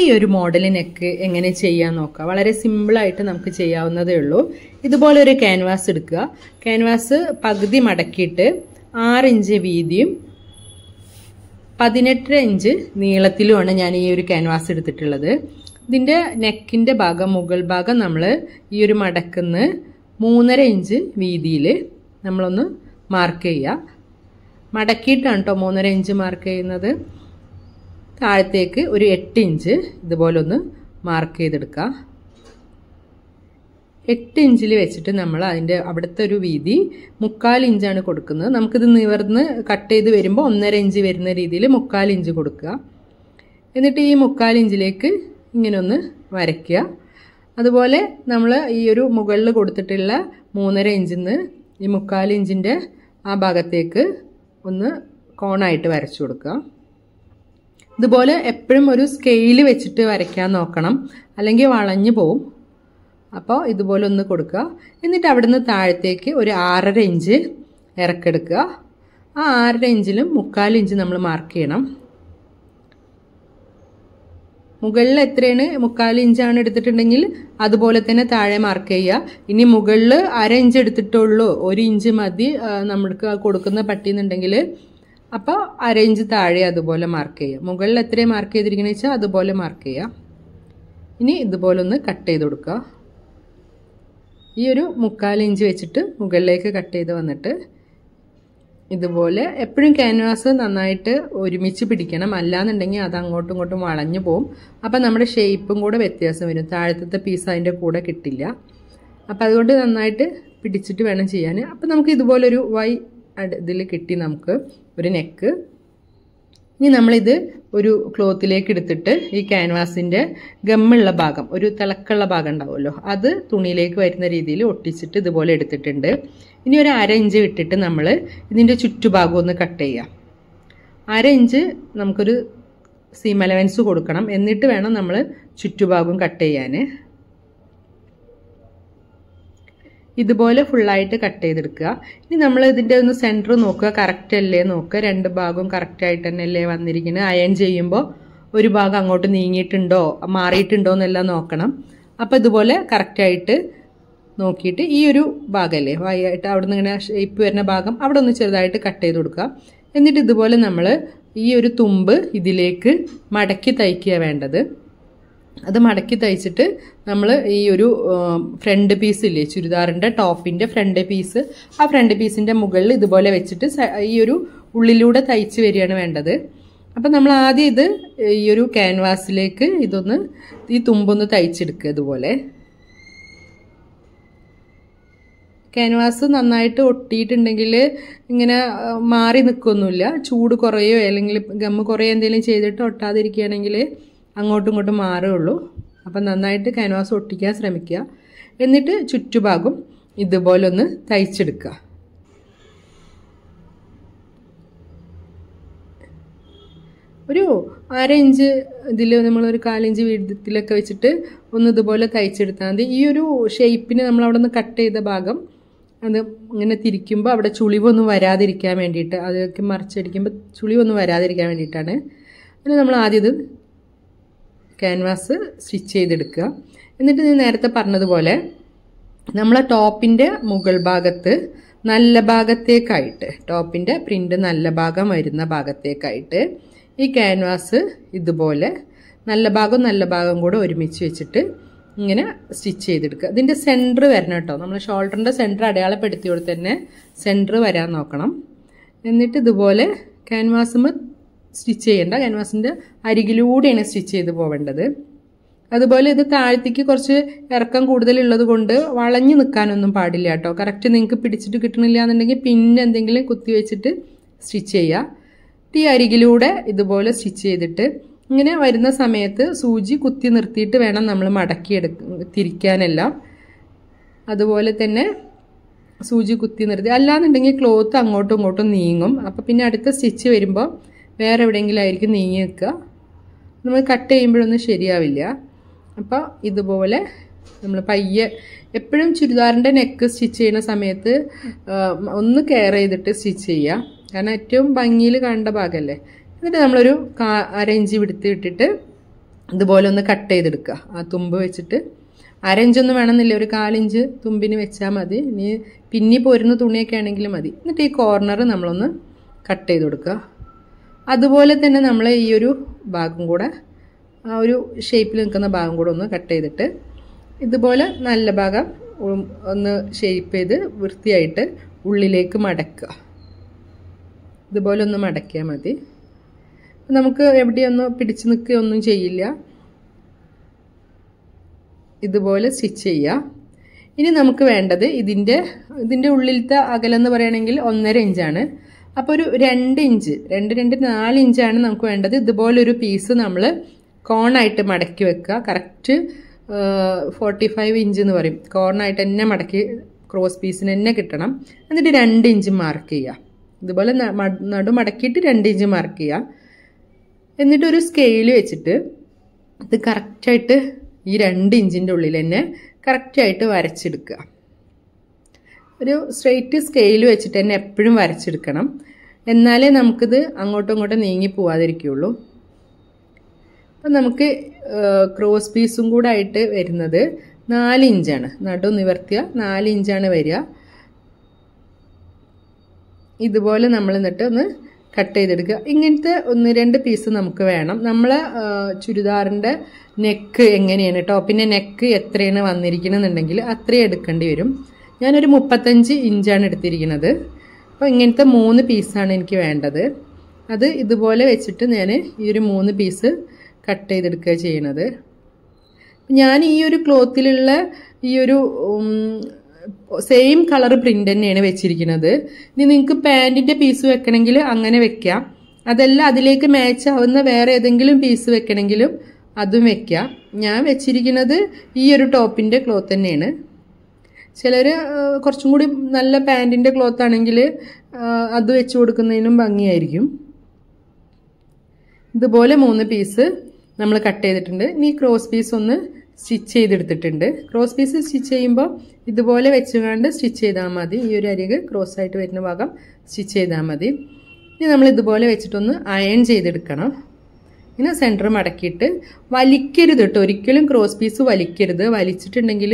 ഈ ഒരു മോഡലിനൊക്കെ എങ്ങനെ ചെയ്യാൻ നോക്കാം വളരെ സിമ്പിളായിട്ട് നമുക്ക് ചെയ്യാവുന്നതേ ഉള്ളൂ ഇതുപോലെ ഒരു ക്യാൻവാസ് എടുക്കുക ക്യാൻവാസ് പകുതി മടക്കിയിട്ട് ആറിഞ്ച് വീതിയും പതിനെട്ടര ഇഞ്ച് നീളത്തിലുമാണ് ഞാൻ ഈ ഒരു ക്യാൻവാസ് എടുത്തിട്ടുള്ളത് ഇതിൻ്റെ നെക്കിൻ്റെ ഭാഗം മുകൾ ഭാഗം നമ്മൾ ഈ ഒരു മടക്കുന്ന മൂന്നര ഇഞ്ച് വീതിയിൽ നമ്മളൊന്ന് മാർക്ക് ചെയ്യുക മടക്കിയിട്ടാണ് കേട്ടോ മൂന്നര ഇഞ്ച് മാർക്ക് ചെയ്യുന്നത് താഴത്തേക്ക് ഒരു എട്ട് ഇഞ്ച് ഇതുപോലെ ഒന്ന് മാർക്ക് ചെയ്തെടുക്കുക എട്ട് ഇഞ്ചിൽ വെച്ചിട്ട് നമ്മൾ അതിൻ്റെ അവിടുത്തെ ഒരു വീതി മുക്കാൽ ഇഞ്ചാണ് കൊടുക്കുന്നത് നമുക്കിത് നിവർന്ന് കട്ട് ചെയ്ത് വരുമ്പോൾ ഒന്നര ഇഞ്ച് വരുന്ന രീതിയിൽ മുക്കാൽ ഇഞ്ച് കൊടുക്കുക എന്നിട്ട് ഈ മുക്കാൽ ഇഞ്ചിലേക്ക് ഇങ്ങനെ ഒന്ന് വരയ്ക്കുക അതുപോലെ നമ്മൾ ഈ ഒരു മുകളിൽ കൊടുത്തിട്ടുള്ള മൂന്നര ഇഞ്ചിൽ നിന്ന് ഈ മുക്കാൽ ഇഞ്ചിൻ്റെ ആ ഭാഗത്തേക്ക് ഒന്ന് കോണായിട്ട് വരച്ചു കൊടുക്കുക ഇതുപോലെ എപ്പോഴും ഒരു സ്കെയിൽ വെച്ചിട്ട് വരയ്ക്കാൻ നോക്കണം അല്ലെങ്കിൽ വളഞ്ഞു പോവും അപ്പോൾ ഇതുപോലെ ഒന്ന് കൊടുക്കുക എന്നിട്ട് നിന്ന് താഴത്തേക്ക് ഒരു ആറര ഇഞ്ച് ഇറക്കെടുക്കുക ആ ആറര ഇഞ്ചിലും മുക്കാൽ ഇഞ്ച് നമ്മൾ മാർക്ക് ചെയ്യണം മുകളിൽ എത്രയാണ് മുക്കാൽ ഇഞ്ചാണ് എടുത്തിട്ടുണ്ടെങ്കിൽ അതുപോലെ തന്നെ താഴെ മാർക്ക് ചെയ്യുക ഇനി മുകളിൽ അര ഇഞ്ച് എടുത്തിട്ടുള്ളൂ ഒരു ഇഞ്ച് മതി നമ്മൾക്ക് കൊടുക്കുന്ന പട്ടിയെന്നുണ്ടെങ്കിൽ അപ്പോൾ അരയിഞ്ച് താഴെ അതുപോലെ മാർക്ക് ചെയ്യുക മുകളിൽ എത്രയും മാർക്ക് ചെയ്തിരിക്കണമെന്ന് വെച്ചാൽ അതുപോലെ മാർക്ക് ചെയ്യുക ഇനി ഇതുപോലെ ഒന്ന് കട്ട് ചെയ്ത് കൊടുക്കുക ഈ ഒരു മുക്കാൽ ഇഞ്ച് വെച്ചിട്ട് മുകളിലേക്ക് കട്ട് ചെയ്ത് വന്നിട്ട് ഇതുപോലെ എപ്പോഴും ക്യാൻവാസ് നന്നായിട്ട് ഒരുമിച്ച് പിടിക്കണം അല്ലാന്നുണ്ടെങ്കിൽ അത് അങ്ങോട്ടും ഇങ്ങോട്ടും വളഞ്ഞു പോകും അപ്പം നമ്മുടെ ഷേപ്പും കൂടെ വ്യത്യാസം വരും താഴത്തെ പീസ് അതിൻ്റെ കൂടെ കിട്ടില്ല അപ്പം അതുകൊണ്ട് നന്നായിട്ട് പിടിച്ചിട്ട് വേണം ചെയ്യാൻ അപ്പം നമുക്ക് ഇതുപോലൊരു വൈ ഇതിൽ കിട്ടി നമുക്ക് ഒരു നെക്ക് ഇനി നമ്മളിത് ഒരു ക്ലോത്തിലേക്ക് എടുത്തിട്ട് ഈ ക്യാൻവാസിൻ്റെ ഗമ്മുള്ള ഭാഗം ഒരു തിളക്കുള്ള ഭാഗം ഉണ്ടാവുമല്ലോ അത് തുണിയിലേക്ക് വരുന്ന രീതിയിൽ ഒട്ടിച്ചിട്ട് ഇതുപോലെ എടുത്തിട്ടുണ്ട് ഇനി ഒരു അര ഇഞ്ച് വിട്ടിട്ട് നമ്മൾ ഇതിൻ്റെ ചുറ്റുഭാഗം ഒന്ന് കട്ട് ചെയ്യാം അര ഇഞ്ച് നമുക്കൊരു സീം അലവൻസ് കൊടുക്കണം എന്നിട്ട് വേണം നമ്മൾ ചുറ്റുഭാഗം കട്ട് ചെയ്യാൻ ഇതുപോലെ ഫുള്ളായിട്ട് കട്ട് ചെയ്തെടുക്കുക ഇനി നമ്മൾ ഇതിൻ്റെ ഒന്ന് സെൻറ്റർ നോക്കുക കറക്റ്റ് അല്ലേ നോക്കുക രണ്ട് ഭാഗവും കറക്റ്റായിട്ട് തന്നെ അല്ലേ വന്നിരിക്കുന്നത് അയൺ ചെയ്യുമ്പോൾ ഒരു ഭാഗം അങ്ങോട്ട് നീങ്ങിയിട്ടുണ്ടോ മാറിയിട്ടുണ്ടോ എന്നെല്ലാം നോക്കണം അപ്പോൾ ഇതുപോലെ കറക്റ്റായിട്ട് നോക്കിയിട്ട് ഈ ഒരു ഭാഗമല്ലേ വൈകിട്ട് അവിടെ നിന്ന് ഇങ്ങനെ ഷേപ്പ് വരുന്ന ഭാഗം അവിടെ ഒന്ന് ചെറുതായിട്ട് കട്ട് ചെയ്ത് കൊടുക്കുക എന്നിട്ട് ഇതുപോലെ നമ്മൾ ഈ ഒരു തുമ്പ് ഇതിലേക്ക് മടക്കി തയ്ക്കുക വേണ്ടത് അത് മടക്കി തയ്ച്ചിട്ട് നമ്മൾ ഈ ഒരു ഫ്രണ്ട് പീസ് ഇല്ലേ ചുരിദാറിൻ്റെ ടോപ്പിൻ്റെ ഫ്രണ്ട് പീസ് ആ ഫ്രണ്ട് പീസിൻ്റെ മുകളിൽ ഇതുപോലെ വെച്ചിട്ട് ഈ ഒരു ഉള്ളിലൂടെ തയ്ച്ച് വരികയാണ് വേണ്ടത് അപ്പം നമ്മൾ ആദ്യം ഇത് ഈ ഒരു ക്യാൻവാസിലേക്ക് ഇതൊന്ന് ഈ തുമ്പൊന്ന് തയ്ച്ചെടുക്കുക ഇതുപോലെ ക്യാൻവാസ് നന്നായിട്ട് ഒട്ടിയിട്ടുണ്ടെങ്കിൽ ഇങ്ങനെ മാറി നിൽക്കൊന്നുമില്ല ചൂട് കുറയോ അല്ലെങ്കിൽ ഗമ്മ് കുറയോ എന്തെങ്കിലും ചെയ്തിട്ട് ഒട്ടാതിരിക്കുകയാണെങ്കിൽ അങ്ങോട്ടും ഇങ്ങോട്ടും മാറുകയുള്ളൂ അപ്പം നന്നായിട്ട് ക്യാൻവാസ് ഒട്ടിക്കാൻ ശ്രമിക്കുക എന്നിട്ട് ചുറ്റുഭാഗം ഇതുപോലെ ഒന്ന് തയ്ച്ചെടുക്കുക ഒരു അര ഇഞ്ച് ഇതിൽ നമ്മളൊരു കാലിഞ്ച് വീതത്തിലൊക്കെ വെച്ചിട്ട് ഒന്ന് ഇതുപോലെ തയ്ച്ചെടുത്താൽ മതി ഈ ഒരു ഷേപ്പിന് നമ്മൾ അവിടെ നിന്ന് കട്ട് ചെയ്ത ഭാഗം അത് ഇങ്ങനെ തിരിക്കുമ്പോൾ അവിടെ ചുളിവൊന്നും വരാതിരിക്കാൻ വേണ്ടിയിട്ട് അതൊക്കെ മറിച്ചടിക്കുമ്പോൾ ചുളിവൊന്നും വരാതിരിക്കാൻ വേണ്ടിയിട്ടാണ് പിന്നെ നമ്മൾ ആദ്യം ഇത് ക്യാൻവാസ് സ്റ്റിച്ച് ചെയ്തെടുക്കുക എന്നിട്ട് ഞാൻ നേരത്തെ പറഞ്ഞതുപോലെ നമ്മളെ ടോപ്പിൻ്റെ മുകൾ ഭാഗത്ത് നല്ല ഭാഗത്തേക്കായിട്ട് ടോപ്പിൻ്റെ പ്രിൻ്റ് നല്ല ഭാഗം വരുന്ന ഭാഗത്തേക്കായിട്ട് ഈ ക്യാൻവാസ് ഇതുപോലെ നല്ല ഭാഗം നല്ല ഭാഗം കൂടെ ഒരുമിച്ച് വെച്ചിട്ട് ഇങ്ങനെ സ്റ്റിച്ച് ചെയ്തെടുക്കുക ഇതിൻ്റെ സെൻറ്റർ വരണം കേട്ടോ നമ്മൾ ഷോൾഡറിൻ്റെ സെൻറ്റർ അടയാളപ്പെടുത്തിയോടെ തന്നെ സെൻറ്റർ വരാൻ നോക്കണം എന്നിട്ട് ഇതുപോലെ ക്യാൻവാസുമ്പോൾ സ്റ്റിച്ച് ചെയ്യേണ്ട ക്യാൻവാസിൻ്റെ അരികിലൂടെയാണ് സ്റ്റിച്ച് ചെയ്ത് പോവേണ്ടത് അതുപോലെ ഇത് താഴ്ത്തിക്ക് കുറച്ച് ഇറക്കം കൂടുതലുള്ളത് കൊണ്ട് വളഞ്ഞു നിൽക്കാനൊന്നും പാടില്ല കേട്ടോ കറക്റ്റ് നിങ്ങൾക്ക് പിടിച്ചിട്ട് കിട്ടണില്ല എന്നുണ്ടെങ്കിൽ പിന്നെ എന്തെങ്കിലും കുത്തി വെച്ചിട്ട് സ്റ്റിച്ച് ചെയ്യുക ടി അരികിലൂടെ ഇതുപോലെ സ്റ്റിച്ച് ചെയ്തിട്ട് ഇങ്ങനെ വരുന്ന സമയത്ത് സൂചി കുത്തി നിർത്തിയിട്ട് വേണം നമ്മൾ മടക്കിയെടുക്ക തിരിക്കാനെല്ലാം അതുപോലെ തന്നെ സൂചി കുത്തി നിർത്തി അല്ലാന്നുണ്ടെങ്കിൽ ക്ലോത്ത് അങ്ങോട്ടും ഇങ്ങോട്ടും നീങ്ങും അപ്പോൾ പിന്നെ അടുത്ത സ്റ്റിച്ച് വരുമ്പോൾ വേറെ എവിടെയെങ്കിലും ആയിരിക്കും നീങ്ങി നിൽക്കുക നമ്മൾ കട്ട് ചെയ്യുമ്പോഴൊന്നും ശരിയാവില്ല അപ്പോൾ ഇതുപോലെ നമ്മൾ പയ്യെ എപ്പോഴും ചുരിദാറിൻ്റെ നെക്ക് സ്റ്റിച്ച് ചെയ്യുന്ന സമയത്ത് ഒന്ന് കെയർ ചെയ്തിട്ട് സ്റ്റിച്ച് ചെയ്യുക കാരണം ഏറ്റവും ഭംഗിയിൽ കണ്ട ഭാഗമല്ലേ എന്നിട്ട് നമ്മളൊരു കാ അരഞ്ച് പിടുത്ത് ഇട്ടിട്ട് ഇതുപോലെ ഒന്ന് കട്ട് ചെയ്തെടുക്കുക ആ തുമ്പ് വെച്ചിട്ട് അരഞ്ചൊന്നും വേണമെന്നില്ല ഒരു കാലിഞ്ച് തുമ്പിന് വെച്ചാൽ മതി ഇനി പിന്നി പോരുന്ന തുണിയൊക്കെ ആണെങ്കിലും മതി എന്നിട്ട് ഈ കോർണർ നമ്മളൊന്ന് കട്ട് ചെയ്ത് കൊടുക്കുക അതുപോലെ തന്നെ നമ്മൾ ഈ ഒരു ഭാഗം കൂടെ ആ ഒരു ഷേപ്പിൽ നിൽക്കുന്ന ഭാഗം കൂടെ ഒന്ന് കട്ട് ചെയ്തിട്ട് ഇതുപോലെ നല്ല ഭാഗം ഒന്ന് ഷേപ്പ് ചെയ്ത് വൃത്തിയായിട്ട് ഉള്ളിലേക്ക് മടക്കുക ഇതുപോലെ ഒന്ന് മടക്കിയാൽ മതി നമുക്ക് എവിടെയൊന്നും പിടിച്ചു നിൽക്കുകയൊന്നും ചെയ്യില്ല ഇതുപോലെ സ്റ്റിച്ച് ചെയ്യുക ഇനി നമുക്ക് വേണ്ടത് ഇതിൻ്റെ ഇതിൻ്റെ ഉള്ളിലത്തെ അകലെന്ന് പറയുകയാണെങ്കിൽ ഒന്നര ഇഞ്ചാണ് അപ്പോൾ ഒരു രണ്ട് ഇഞ്ച് രണ്ട് രണ്ട് നാല് ഇഞ്ചാണ് നമുക്ക് വേണ്ടത് ഇതുപോലൊരു പീസ് നമ്മൾ കോണായിട്ട് മടക്കി വെക്കുക കറക്റ്റ് ഫോർട്ടി ഫൈവ് ഇഞ്ച് എന്ന് പറയും കോർണായിട്ട് തന്നെ മടക്കി ക്രോസ് പീസിന് തന്നെ കിട്ടണം എന്നിട്ട് രണ്ട് ഇഞ്ച് മാർക്ക് ചെയ്യുക ഇതുപോലെ നടു മടക്കിയിട്ട് രണ്ട് ഇഞ്ച് മാർക്ക് ചെയ്യുക എന്നിട്ട് ഒരു സ്കെയിൽ വെച്ചിട്ട് ഇത് കറക്റ്റായിട്ട് ഈ രണ്ട് ഇഞ്ചിൻ്റെ ഉള്ളിൽ തന്നെ കറക്റ്റായിട്ട് വരച്ചെടുക്കുക ഒരു സ്ട്രെയിറ്റ് സ്കെയിൽ വെച്ചിട്ട് തന്നെ എപ്പോഴും വരച്ചെടുക്കണം എന്നാലേ നമുക്കിത് അങ്ങോട്ടും ഇങ്ങോട്ടും നീങ്ങി പോവാതിരിക്കുകയുള്ളൂ അപ്പം നമുക്ക് ക്രോസ് പീസും കൂടെ ആയിട്ട് വരുന്നത് നാല് ഇഞ്ചാണ് നടു നിവർത്തിയ നാല് ഇഞ്ചാണ് വരിക ഇതുപോലെ നമ്മൾ എന്നിട്ട് ഒന്ന് കട്ട് ചെയ്തെടുക്കുക ഇങ്ങനത്തെ ഒന്ന് രണ്ട് പീസ് നമുക്ക് വേണം നമ്മൾ ചുരിദാറിൻ്റെ നെക്ക് എങ്ങനെയാണ് ടോപ്പിൻ്റെ നെക്ക് എത്രയാണ് വന്നിരിക്കണമെന്നുണ്ടെങ്കിൽ അത്രയും എടുക്കേണ്ടി വരും ഞാനൊരു മുപ്പത്തഞ്ച് ഇഞ്ചാണ് എടുത്തിരിക്കുന്നത് അപ്പോൾ ഇങ്ങനത്തെ മൂന്ന് പീസാണ് എനിക്ക് വേണ്ടത് അത് ഇതുപോലെ വെച്ചിട്ട് ഞാൻ ഈ ഒരു മൂന്ന് പീസ് കട്ട് ചെയ്തെടുക്കുക ചെയ്യണത് ഞാൻ ഈ ഒരു ക്ലോത്തിലുള്ള ഈ ഒരു സെയിം കളർ പ്രിൻ്റ് തന്നെയാണ് വെച്ചിരിക്കുന്നത് ഇനി നിങ്ങൾക്ക് പാൻറ്റിൻ്റെ പീസ് വെക്കണമെങ്കിൽ അങ്ങനെ വെക്കാം അതല്ല അതിലേക്ക് മാച്ച് ആവുന്ന വേറെ ഏതെങ്കിലും പീസ് വെക്കണമെങ്കിലും അതും വെക്കാം ഞാൻ വെച്ചിരിക്കുന്നത് ഈ ഒരു ടോപ്പിൻ്റെ ക്ലോത്ത് തന്നെയാണ് ചിലർ കുറച്ചും കൂടി നല്ല പാൻറ്റിൻ്റെ ക്ലോത്ത് ആണെങ്കിൽ അത് വെച്ച് കൊടുക്കുന്നതിനും ഭംഗിയായിരിക്കും ഇതുപോലെ മൂന്ന് പീസ് നമ്മൾ കട്ട് ചെയ്തിട്ടുണ്ട് ഇനി ക്രോസ് പീസ് ഒന്ന് സ്റ്റിച്ച് ചെയ്തെടുത്തിട്ടുണ്ട് ക്രോസ് പീസ് സ്റ്റിച്ച് ചെയ്യുമ്പോൾ ഇതുപോലെ വെച്ച് കണ്ട് സ്റ്റിച്ച് ചെയ്താൽ മതി ഈ ഒരു അരിക് ക്രോസ് ആയിട്ട് വരുന്ന ഭാഗം സ്റ്റിച്ച് ചെയ്താൽ മതി ഇനി നമ്മൾ ഇതുപോലെ വെച്ചിട്ടൊന്ന് അയൺ ചെയ്തെടുക്കണം ഇങ്ങനെ സെൻറ്റർ മടക്കിയിട്ട് വലിക്കരുത് കേട്ടോ ഒരിക്കലും ക്രോസ് പീസ് വലിക്കരുത് വലിച്ചിട്ടുണ്ടെങ്കിൽ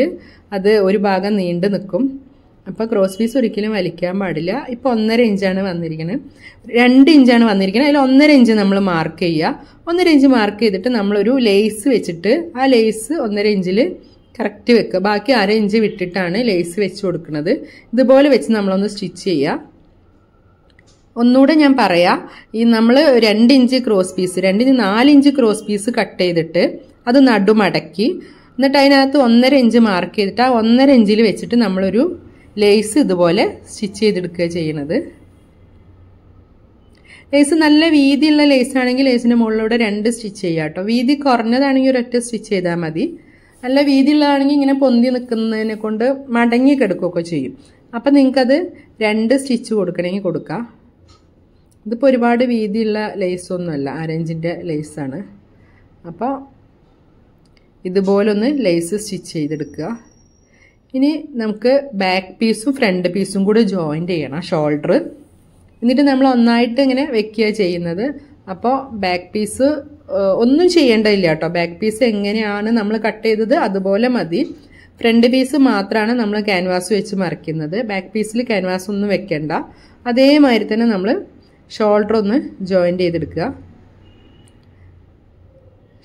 അത് ഒരു ഭാഗം നീണ്ടു നിൽക്കും അപ്പോൾ ക്രോസ് പീസ് ഒരിക്കലും വലിക്കാൻ പാടില്ല ഇപ്പോൾ ഒന്നര ഇഞ്ചാണ് വന്നിരിക്കുന്നത് രണ്ട് ഇഞ്ചാണ് വന്നിരിക്കുന്നത് അതിൽ ഒന്നര ഇഞ്ച് നമ്മൾ മാർക്ക് ചെയ്യുക ഒന്നര ഇഞ്ച് മാർക്ക് ചെയ്തിട്ട് നമ്മളൊരു ലേസ് വെച്ചിട്ട് ആ ലേസ് ഒന്നര ഇഞ്ചിൽ കറക്റ്റ് വെക്കുക ബാക്കി അര ഇഞ്ച് വിട്ടിട്ടാണ് ലേസ് വെച്ച് കൊടുക്കുന്നത് ഇതുപോലെ വെച്ച് നമ്മളൊന്ന് സ്റ്റിച്ച് ചെയ്യുക ഒന്നുകൂടെ ഞാൻ പറയാം ഈ നമ്മൾ രണ്ട് ഇഞ്ച് ക്രോസ് പീസ് ഇഞ്ച് നാല് ഇഞ്ച് ക്രോസ് പീസ് കട്ട് ചെയ്തിട്ട് അത് നടുമടക്കി എന്നിട്ട് അതിനകത്ത് ഒന്നര ഇഞ്ച് മാർക്ക് ചെയ്തിട്ട് ആ ഒന്നര ഇഞ്ചിൽ വെച്ചിട്ട് നമ്മളൊരു ലേസ് ഇതുപോലെ സ്റ്റിച്ച് ചെയ്തെടുക്കുക ചെയ്യണത് ലേസ് നല്ല വീതിയുള്ള ആണെങ്കിൽ ലേസിൻ്റെ മുകളിലൂടെ രണ്ട് സ്റ്റിച്ച് ചെയ്യാം കേട്ടോ വീതി കുറഞ്ഞതാണെങ്കിൽ ഒരൊറ്റ സ്റ്റിച്ച് ചെയ്താൽ മതി നല്ല വീതിയുള്ളതാണെങ്കിൽ ഇങ്ങനെ പൊന്തി നിൽക്കുന്നതിനെ കൊണ്ട് മടങ്ങി കിടക്കുകയൊക്കെ ചെയ്യും അപ്പം നിങ്ങൾക്കത് രണ്ട് സ്റ്റിച്ച് കൊടുക്കണമെങ്കിൽ കൊടുക്കാം ഇതിപ്പോൾ ഒരുപാട് വീതിയുള്ള ലേസൊന്നുമല്ല ആരഞ്ചിൻ്റെ ലേസാണ് അപ്പോൾ ഇതുപോലൊന്ന് ലേസ് സ്റ്റിച്ച് ചെയ്തെടുക്കുക ഇനി നമുക്ക് ബാക്ക് പീസും ഫ്രണ്ട് പീസും കൂടെ ജോയിൻറ്റ് ചെയ്യണം ഷോൾഡർ എന്നിട്ട് നമ്മൾ ഒന്നായിട്ട് ഇങ്ങനെ വെക്കുക ചെയ്യുന്നത് അപ്പോൾ ബാക്ക് പീസ് ഒന്നും ചെയ്യേണ്ടതില്ല കേട്ടോ ബാക്ക് പീസ് എങ്ങനെയാണ് നമ്മൾ കട്ട് ചെയ്തത് അതുപോലെ മതി ഫ്രണ്ട് പീസ് മാത്രമാണ് നമ്മൾ ക്യാൻവാസ് വെച്ച് മറിക്കുന്നത് ബാക്ക് പീസിൽ ക്യാൻവാസ് ഒന്നും വെക്കേണ്ട അതേമാതിരി തന്നെ നമ്മൾ ഷോൾഡർ ഒന്ന് ജോയിൻ്റ് ചെയ്തെടുക്കുക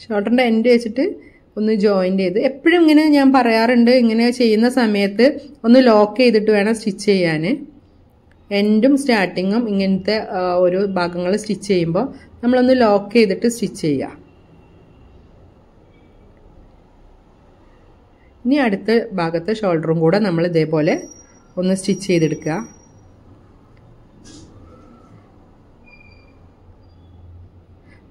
ഷോൾഡറിൻ്റെ എൻഡ് വെച്ചിട്ട് ഒന്ന് ജോയിൻ്റ് ചെയ്ത് എപ്പോഴും ഇങ്ങനെ ഞാൻ പറയാറുണ്ട് ഇങ്ങനെ ചെയ്യുന്ന സമയത്ത് ഒന്ന് ലോക്ക് ചെയ്തിട്ട് വേണം സ്റ്റിച്ച് ചെയ്യാൻ എൻഡും സ്റ്റാർട്ടിങ്ങും ഇങ്ങനത്തെ ഓരോ ഭാഗങ്ങൾ സ്റ്റിച്ച് ചെയ്യുമ്പോൾ നമ്മളൊന്ന് ലോക്ക് ചെയ്തിട്ട് സ്റ്റിച്ച് ചെയ്യുക ഇനി അടുത്ത ഭാഗത്തെ ഷോൾഡറും കൂടെ നമ്മൾ ഇതേപോലെ ഒന്ന് സ്റ്റിച്ച് ചെയ്തെടുക്കുക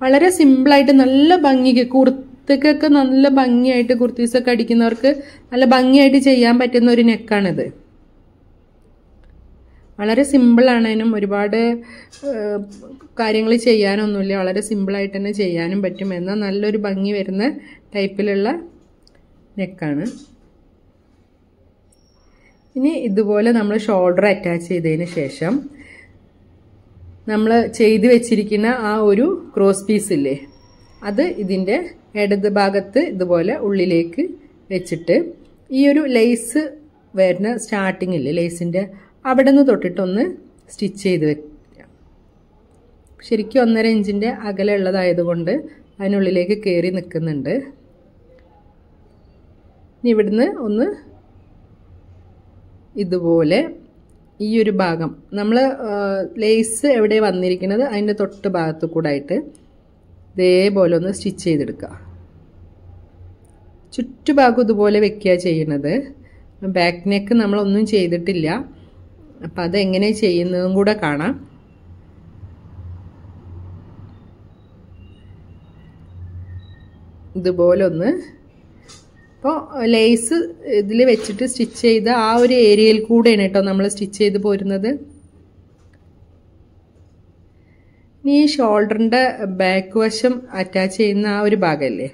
വളരെ സിമ്പിളായിട്ട് നല്ല ഭംഗിക്ക് കുർത്തക്കൊക്കെ നല്ല ഭംഗിയായിട്ട് കുർത്തീസൊക്കെ അടിക്കുന്നവർക്ക് നല്ല ഭംഗിയായിട്ട് ചെയ്യാൻ പറ്റുന്ന ഒരു നെക്കാണിത് വളരെ സിമ്പിളാണ് അതിനും ഒരുപാട് കാര്യങ്ങൾ ചെയ്യാനൊന്നുമില്ല വളരെ സിമ്പിളായിട്ട് തന്നെ ചെയ്യാനും പറ്റും എന്നാൽ നല്ലൊരു ഭംഗി വരുന്ന ടൈപ്പിലുള്ള നെക്കാണ് ഇനി ഇതുപോലെ നമ്മൾ ഷോൾഡർ അറ്റാച്ച് ചെയ്തതിന് ശേഷം നമ്മൾ ചെയ്ത് വെച്ചിരിക്കുന്ന ആ ഒരു ക്രോസ് പീസ് ഇല്ലേ അത് ഇതിൻ്റെ ഇടത് ഭാഗത്ത് ഇതുപോലെ ഉള്ളിലേക്ക് വെച്ചിട്ട് ഈ ഒരു ലെയ്സ് വരുന്ന സ്റ്റാർട്ടിംഗ് ഇല്ലേ ലെയ്സിൻ്റെ അവിടെ നിന്ന് തൊട്ടിട്ടൊന്ന് സ്റ്റിച്ച് ചെയ്ത് വെക്കുക ശരിക്കും ഒന്നര ഇഞ്ചിൻ്റെ അകലെ ഉള്ളതായതുകൊണ്ട് അതിനുള്ളിലേക്ക് കയറി നിൽക്കുന്നുണ്ട് ഇനി ഇവിടുന്ന് ഒന്ന് ഇതുപോലെ ഈ ഒരു ഭാഗം നമ്മൾ ലേസ് എവിടെ വന്നിരിക്കുന്നത് അതിൻ്റെ തൊട്ട് ഭാഗത്ത് കൂടെ ആയിട്ട് ഇതേപോലെ ഒന്ന് സ്റ്റിച്ച് ചെയ്തെടുക്കുക ചുറ്റുഭാഗം ഇതുപോലെ വെക്കുക ചെയ്യണത് ബാക്ക് നെക്ക് നമ്മളൊന്നും ചെയ്തിട്ടില്ല അപ്പം അതെങ്ങനെ ചെയ്യുന്നതും കൂടെ കാണാം ഇതുപോലെ ഒന്ന് അപ്പോൾ ലേസ് ഇതിൽ വെച്ചിട്ട് സ്റ്റിച്ച് ചെയ്ത് ആ ഒരു ഏരിയയിൽ കൂടെയാണ് കേട്ടോ നമ്മൾ സ്റ്റിച്ച് ചെയ്ത് പോരുന്നത് ഇനി ഈ ഷോൾഡറിൻ്റെ ബാക്ക് വശം അറ്റാച്ച് ചെയ്യുന്ന ആ ഒരു ഭാഗമല്ലേ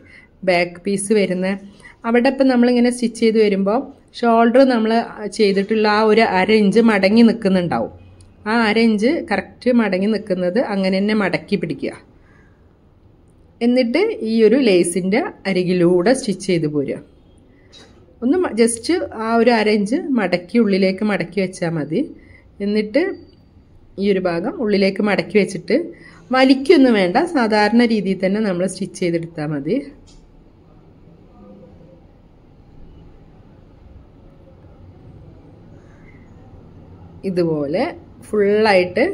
ബാക്ക് പീസ് വരുന്ന അവിടെ ഇപ്പം നമ്മളിങ്ങനെ സ്റ്റിച്ച് ചെയ്ത് വരുമ്പോൾ ഷോൾഡർ നമ്മൾ ചെയ്തിട്ടുള്ള ആ ഒരു അര ഇഞ്ച് മടങ്ങി നിൽക്കുന്നുണ്ടാവും ആ അര ഇഞ്ച് കറക്റ്റ് മടങ്ങി നിൽക്കുന്നത് അങ്ങനെ തന്നെ മടക്കി പിടിക്കുക എന്നിട്ട് ഈ ഒരു ലേസിൻ്റെ അരികിലൂടെ സ്റ്റിച്ച് ചെയ്ത് പോരുക ഒന്ന് ജസ്റ്റ് ആ ഒരു അരഞ്ച് മടക്കി ഉള്ളിലേക്ക് മടക്കി വെച്ചാൽ മതി എന്നിട്ട് ഈ ഒരു ഭാഗം ഉള്ളിലേക്ക് മടക്കി വെച്ചിട്ട് വലിക്കൊന്നും വേണ്ട സാധാരണ രീതിയിൽ തന്നെ നമ്മൾ സ്റ്റിച്ച് ചെയ്തെടുത്താൽ മതി ഇതുപോലെ ഫുള്ളായിട്ട്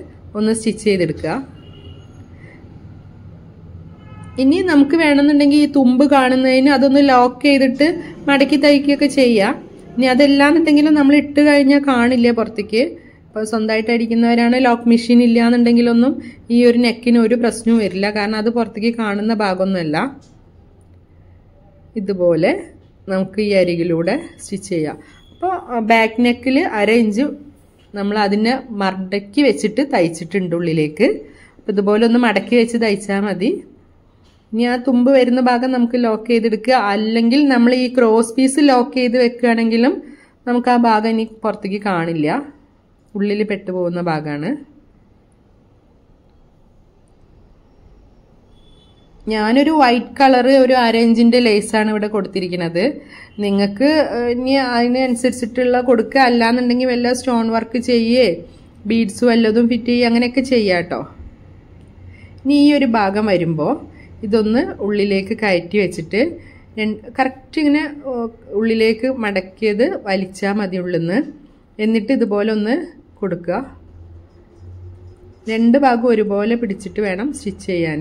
ഒന്ന് സ്റ്റിച്ച് ചെയ്തെടുക്കുക ഇനി നമുക്ക് വേണമെന്നുണ്ടെങ്കിൽ ഈ തുമ്പ് കാണുന്നതിന് അതൊന്ന് ലോക്ക് ചെയ്തിട്ട് മടക്കി തയ്ക്കുകയൊക്കെ ചെയ്യാം ഇനി എന്തെങ്കിലും നമ്മൾ ഇട്ട് കഴിഞ്ഞാൽ കാണില്ല പുറത്തേക്ക് ഇപ്പോൾ സ്വന്തമായിട്ട് അടിക്കുന്നവരാണ് ലോക്ക് മെഷീൻ ഇല്ല എന്നുണ്ടെങ്കിലൊന്നും ഈ ഒരു നെക്കിന് ഒരു പ്രശ്നവും വരില്ല കാരണം അത് പുറത്തേക്ക് കാണുന്ന ഭാഗമൊന്നുമല്ല ഇതുപോലെ നമുക്ക് ഈ അരികിലൂടെ സ്റ്റിച്ച് ചെയ്യാം അപ്പോൾ ബാക്ക് നെക്കിൽ അര ഇഞ്ച് നമ്മൾ അതിനെ മടക്കി വെച്ചിട്ട് തയ്ച്ചിട്ടുണ്ട് ഉള്ളിലേക്ക് അപ്പോൾ ഇതുപോലെ ഒന്ന് മടക്കി വെച്ച് തയ്ച്ചാൽ മതി ഇനി ആ തുമ്പ് വരുന്ന ഭാഗം നമുക്ക് ലോക്ക് ചെയ്തെടുക്കുക അല്ലെങ്കിൽ നമ്മൾ ഈ ക്രോസ് പീസ് ലോക്ക് ചെയ്ത് വെക്കുകയാണെങ്കിലും നമുക്ക് ആ ഭാഗം ഇനി പുറത്തേക്ക് കാണില്ല ഉള്ളിൽ പെട്ടുപോകുന്ന ഭാഗമാണ് ഞാനൊരു വൈറ്റ് കളറ് ഒരു അരേഞ്ചിൻ്റെ ലേസാണ് ഇവിടെ കൊടുത്തിരിക്കുന്നത് നിങ്ങൾക്ക് ഇനി അതിനനുസരിച്ചിട്ടുള്ള കൊടുക്കുക അല്ലാന്നുണ്ടെങ്കിൽ വല്ല സ്റ്റോൺ വർക്ക് ചെയ്യേ ബീഡ്സ് വല്ലതും ഫിറ്റ് ചെയ്യുക അങ്ങനെയൊക്കെ ചെയ്യാം കേട്ടോ ഇനി ഈ ഒരു ഭാഗം വരുമ്പോൾ ഇതൊന്ന് ഉള്ളിലേക്ക് കയറ്റി വെച്ചിട്ട് കറക്റ്റ് ഇങ്ങനെ ഉള്ളിലേക്ക് മടക്കിയത് വലിച്ചാൽ മതി എന്നിട്ട് ഇതുപോലെ ഒന്ന് കൊടുക്കുക രണ്ട് ഭാഗം ഒരുപോലെ പിടിച്ചിട്ട് വേണം സ്റ്റിച്ച് ചെയ്യാൻ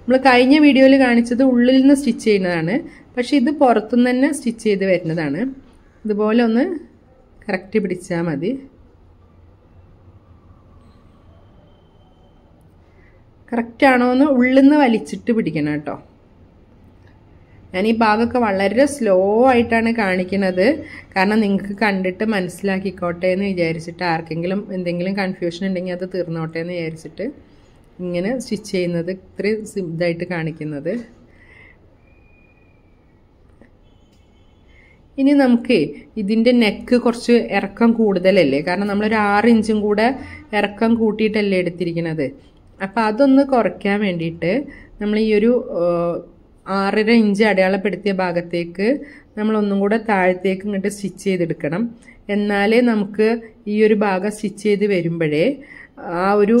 നമ്മൾ കഴിഞ്ഞ വീഡിയോയിൽ കാണിച്ചത് ഉള്ളിൽ നിന്ന് സ്റ്റിച്ച് ചെയ്യുന്നതാണ് പക്ഷെ ഇത് പുറത്തുനിന്ന് തന്നെ സ്റ്റിച്ച് ചെയ്ത് വരുന്നതാണ് ഇതുപോലെ ഒന്ന് കറക്റ്റ് പിടിച്ചാൽ മതി കറക്റ്റാണോ എന്ന് ഉള്ളിൽ നിന്ന് വലിച്ചിട്ട് പിടിക്കണം കേട്ടോ ഞാൻ ഈ ഭാഗമൊക്കെ വളരെ സ്ലോ ആയിട്ടാണ് കാണിക്കുന്നത് കാരണം നിങ്ങൾക്ക് കണ്ടിട്ട് മനസ്സിലാക്കിക്കോട്ടെ എന്ന് വിചാരിച്ചിട്ട് ആർക്കെങ്കിലും എന്തെങ്കിലും കൺഫ്യൂഷൻ ഉണ്ടെങ്കിൽ അത് തീർന്നോട്ടെ എന്ന് വിചാരിച്ചിട്ട് ഇങ്ങനെ സ്റ്റിച്ച് ചെയ്യുന്നത് ഇത്രയും ഇതായിട്ട് കാണിക്കുന്നത് ഇനി നമുക്ക് ഇതിൻ്റെ നെക്ക് കുറച്ച് ഇറക്കം കൂടുതലല്ലേ കാരണം നമ്മളൊരു ആറ് ഇഞ്ചും കൂടെ ഇറക്കം കൂട്ടിയിട്ടല്ലേ എടുത്തിരിക്കുന്നത് അപ്പോൾ അതൊന്ന് കുറയ്ക്കാൻ വേണ്ടിയിട്ട് നമ്മൾ ഈ ഒരു ആറര ഇഞ്ച് അടയാളപ്പെടുത്തിയ ഭാഗത്തേക്ക് നമ്മൾ ഒന്നും കൂടെ താഴത്തേക്ക് ഇങ്ങോട്ട് സ്റ്റിച്ച് ചെയ്തെടുക്കണം എന്നാലേ നമുക്ക് ഈ ഒരു ഭാഗം സ്റ്റിച്ച് ചെയ്ത് വരുമ്പോഴേ ആ ഒരു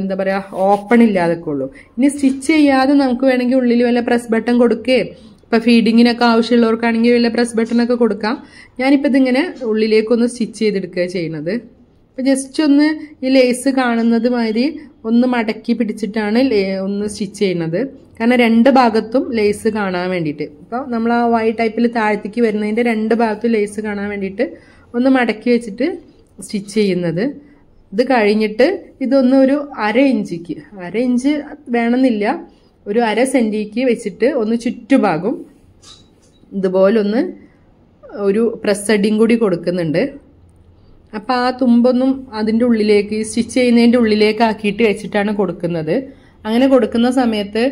എന്താ പറയുക ഓപ്പൺ ഉള്ളൂ ഇനി സ്റ്റിച്ച് ചെയ്യാതെ നമുക്ക് വേണമെങ്കിൽ ഉള്ളിൽ വല്ല പ്രസ് ബട്ടൺ കൊടുക്കേ ഇപ്പം ഫീഡിങ്ങിനൊക്കെ ആവശ്യമുള്ളവർക്കാണെങ്കിൽ വല്ല പ്രസ് ബട്ടണൊക്കെ കൊടുക്കാം ഞാനിപ്പോൾ ഇതിങ്ങനെ ഉള്ളിലേക്കൊന്ന് സ്റ്റിച്ച് ചെയ്തെടുക്കുക ചെയ്യുന്നത് അപ്പോൾ ജസ്റ്റ് ഒന്ന് ഈ ലേസ് കാണുന്നത് മാതിരി ഒന്ന് മടക്കി പിടിച്ചിട്ടാണ് ഒന്ന് സ്റ്റിച്ച് ചെയ്യുന്നത് കാരണം രണ്ട് ഭാഗത്തും ലേസ് കാണാൻ വേണ്ടിയിട്ട് ഇപ്പോൾ നമ്മൾ ആ വൈ ടൈപ്പിൽ താഴ്ത്തിക്ക് വരുന്നതിൻ്റെ രണ്ട് ഭാഗത്തും ലേസ് കാണാൻ വേണ്ടിയിട്ട് ഒന്ന് മടക്കി വെച്ചിട്ട് സ്റ്റിച്ച് ചെയ്യുന്നത് ഇത് കഴിഞ്ഞിട്ട് ഇതൊന്ന് ഒരു അര ഇഞ്ചിക്ക് അര ഇഞ്ച് വേണമെന്നില്ല ഒരു അര സെൻറ്റിക്ക് വെച്ചിട്ട് ഒന്ന് ചുറ്റുഭാഗം ഇതുപോലൊന്ന് ഒരു പ്രസ്സഡിങ് കൂടി കൊടുക്കുന്നുണ്ട് അപ്പോൾ ആ തുമ്പൊന്നും അതിൻ്റെ ഉള്ളിലേക്ക് സ്റ്റിച്ച് ചെയ്യുന്നതിൻ്റെ ഉള്ളിലേക്ക് ആക്കിയിട്ട് വെച്ചിട്ടാണ് കൊടുക്കുന്നത് അങ്ങനെ കൊടുക്കുന്ന സമയത്ത്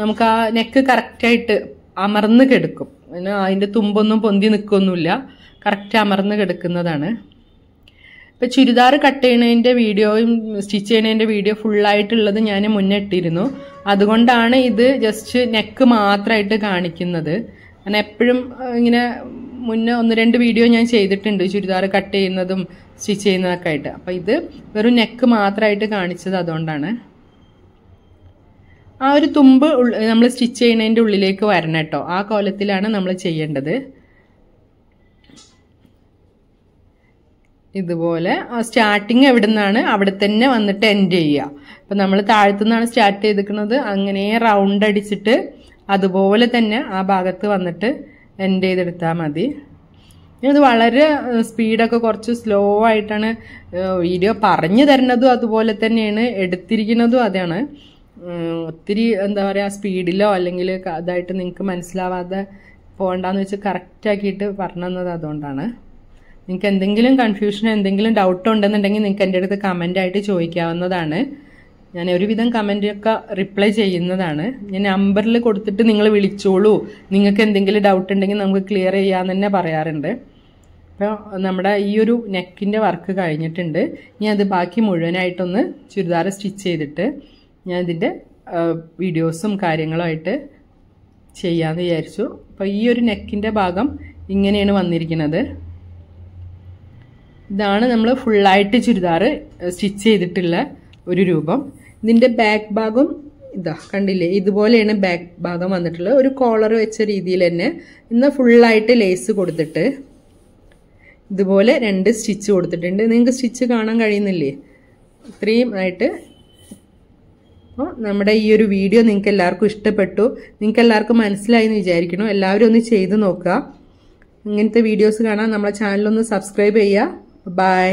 നമുക്ക് ആ നെക്ക് കറക്റ്റായിട്ട് അമർന്ന് കിടക്കും പിന്നെ അതിൻ്റെ തുമ്പൊന്നും പൊന്തി നിൽക്കൊന്നുമില്ല കറക്റ്റ് അമർന്ന് കിടക്കുന്നതാണ് ഇപ്പോൾ ചുരിദാർ കട്ട് ചെയ്യണതിൻ്റെ വീഡിയോയും സ്റ്റിച്ച് ചെയ്യണതിൻ്റെ വീഡിയോ ഫുള്ളായിട്ടുള്ളത് ഞാൻ മുന്നിട്ടിരുന്നു അതുകൊണ്ടാണ് ഇത് ജസ്റ്റ് നെക്ക് മാത്രമായിട്ട് കാണിക്കുന്നത് കാരണം എപ്പോഴും ഇങ്ങനെ മുന്നേ ഒന്ന് രണ്ട് വീഡിയോ ഞാൻ ചെയ്തിട്ടുണ്ട് ചുരിദാർ കട്ട് ചെയ്യുന്നതും സ്റ്റിച്ച് ചെയ്യുന്നതൊക്കെ ആയിട്ട് അപ്പോൾ ഇത് വെറും നെക്ക് മാത്രമായിട്ട് കാണിച്ചത് അതുകൊണ്ടാണ് ആ ഒരു തുമ്പ് നമ്മൾ സ്റ്റിച്ച് ചെയ്യുന്നതിൻ്റെ ഉള്ളിലേക്ക് വരണം കേട്ടോ ആ കോലത്തിലാണ് നമ്മൾ ചെയ്യേണ്ടത് ഇതുപോലെ സ്റ്റാർട്ടിങ് എവിടെ നിന്നാണ് അവിടെ തന്നെ വന്നിട്ട് എൻഡ് ചെയ്യുക അപ്പം നമ്മൾ താഴത്തു നിന്നാണ് സ്റ്റാർട്ട് ചെയ്തിരിക്കുന്നത് അങ്ങനെ റൗണ്ട് അടിച്ചിട്ട് അതുപോലെ തന്നെ ആ ഭാഗത്ത് വന്നിട്ട് എൻഡ് ചെയ്തെടുത്താൽ മതി ഇത് വളരെ സ്പീഡൊക്കെ കുറച്ച് സ്ലോ ആയിട്ടാണ് വീഡിയോ പറഞ്ഞു തരുന്നതും അതുപോലെ തന്നെയാണ് എടുത്തിരിക്കുന്നതും അതാണ് ഒത്തിരി എന്താ പറയുക സ്പീഡിലോ അല്ലെങ്കിൽ അതായിട്ട് നിങ്ങൾക്ക് മനസ്സിലാവാതെ പോകണ്ടെന്ന് വെച്ച് കറക്റ്റാക്കിയിട്ട് പറഞ്ഞു തന്നത് അതുകൊണ്ടാണ് നിങ്ങൾക്ക് എന്തെങ്കിലും കൺഫ്യൂഷൻ എന്തെങ്കിലും ഡൗട്ട് ഉണ്ടെന്നുണ്ടെങ്കിൽ നിങ്ങൾക്ക് എൻ്റെ അടുത്ത് കമൻ്റായിട്ട് ചോദിക്കാവുന്നതാണ് ഞാൻ ഒരുവിധം കമൻറ്റൊക്കെ റിപ്ലൈ ചെയ്യുന്നതാണ് ഞാൻ നമ്പറിൽ കൊടുത്തിട്ട് നിങ്ങൾ വിളിച്ചോളൂ നിങ്ങൾക്ക് എന്തെങ്കിലും ഡൗട്ട് ഉണ്ടെങ്കിൽ നമുക്ക് ക്ലിയർ ചെയ്യാമെന്ന് തന്നെ പറയാറുണ്ട് അപ്പോൾ നമ്മുടെ ഈ ഒരു നെക്കിൻ്റെ വർക്ക് കഴിഞ്ഞിട്ടുണ്ട് ഞാൻ അത് ബാക്കി മുഴുവനായിട്ടൊന്ന് ചുരിദാർ സ്റ്റിച്ച് ചെയ്തിട്ട് ഞാൻ ഇതിൻ്റെ വീഡിയോസും കാര്യങ്ങളുമായിട്ട് ചെയ്യാമെന്ന് വിചാരിച്ചു അപ്പോൾ ഈ ഒരു നെക്കിൻ്റെ ഭാഗം ഇങ്ങനെയാണ് വന്നിരിക്കുന്നത് ഇതാണ് നമ്മൾ ഫുള്ളായിട്ട് ചുരിദാർ സ്റ്റിച്ച് ചെയ്തിട്ടുള്ള ഒരു രൂപം ഇതിൻ്റെ ബാക്ക് ഭാഗം ഇതാ കണ്ടില്ലേ ഇതുപോലെയാണ് ബാക്ക് ഭാഗം വന്നിട്ടുള്ളത് ഒരു കോളർ വെച്ച രീതിയിൽ തന്നെ ഇന്ന് ഫുള്ളായിട്ട് ലേസ് കൊടുത്തിട്ട് ഇതുപോലെ രണ്ട് സ്റ്റിച്ച് കൊടുത്തിട്ടുണ്ട് നിങ്ങൾക്ക് സ്റ്റിച്ച് കാണാൻ കഴിയുന്നില്ലേ ഇത്രയും ആയിട്ട് അപ്പോൾ നമ്മുടെ ഈ ഒരു വീഡിയോ നിങ്ങൾക്ക് എല്ലാവർക്കും ഇഷ്ടപ്പെട്ടു നിങ്ങൾക്ക് എല്ലാവർക്കും മനസ്സിലായി എന്ന് വിചാരിക്കുന്നു എല്ലാവരും ഒന്ന് ചെയ്ത് നോക്കുക ഇങ്ങനത്തെ വീഡിയോസ് കാണാൻ നമ്മളെ ചാനലൊന്ന് സബ്സ്ക്രൈബ് ചെയ്യുക ബൈ